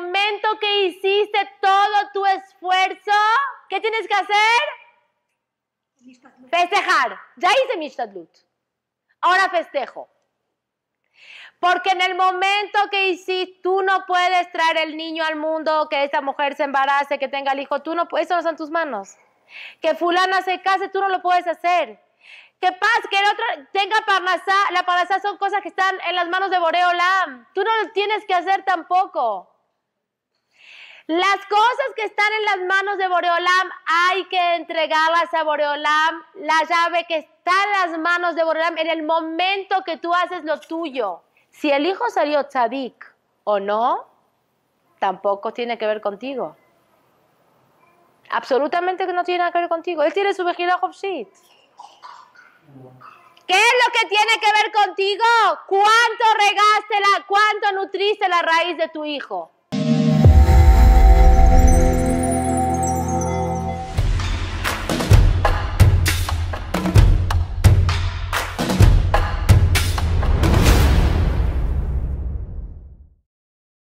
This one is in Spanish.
momento que hiciste todo tu esfuerzo, ¿qué tienes que hacer? Festejar. Ya hice mi Ahora festejo. Porque en el momento que hiciste, tú no puedes traer el niño al mundo, que esta mujer se embarace, que tenga el hijo, tú no, eso no está en tus manos. Que fulana se case, tú no lo puedes hacer. Que paz, que el otro tenga parnasá, la parnasá son cosas que están en las manos de Boreolam. Tú no lo tienes que hacer tampoco. Las cosas que están en las manos de Boreolam hay que entregarlas a Boreolam. La llave que está en las manos de Boreolam en el momento que tú haces lo tuyo. Si el hijo salió tzadik o no, tampoco tiene que ver contigo. Absolutamente que no tiene que ver contigo. Él tiene su vejila Hopshit. ¿Qué es lo que tiene que ver contigo? ¿Cuánto regaste la, cuánto nutriste la raíz de tu hijo?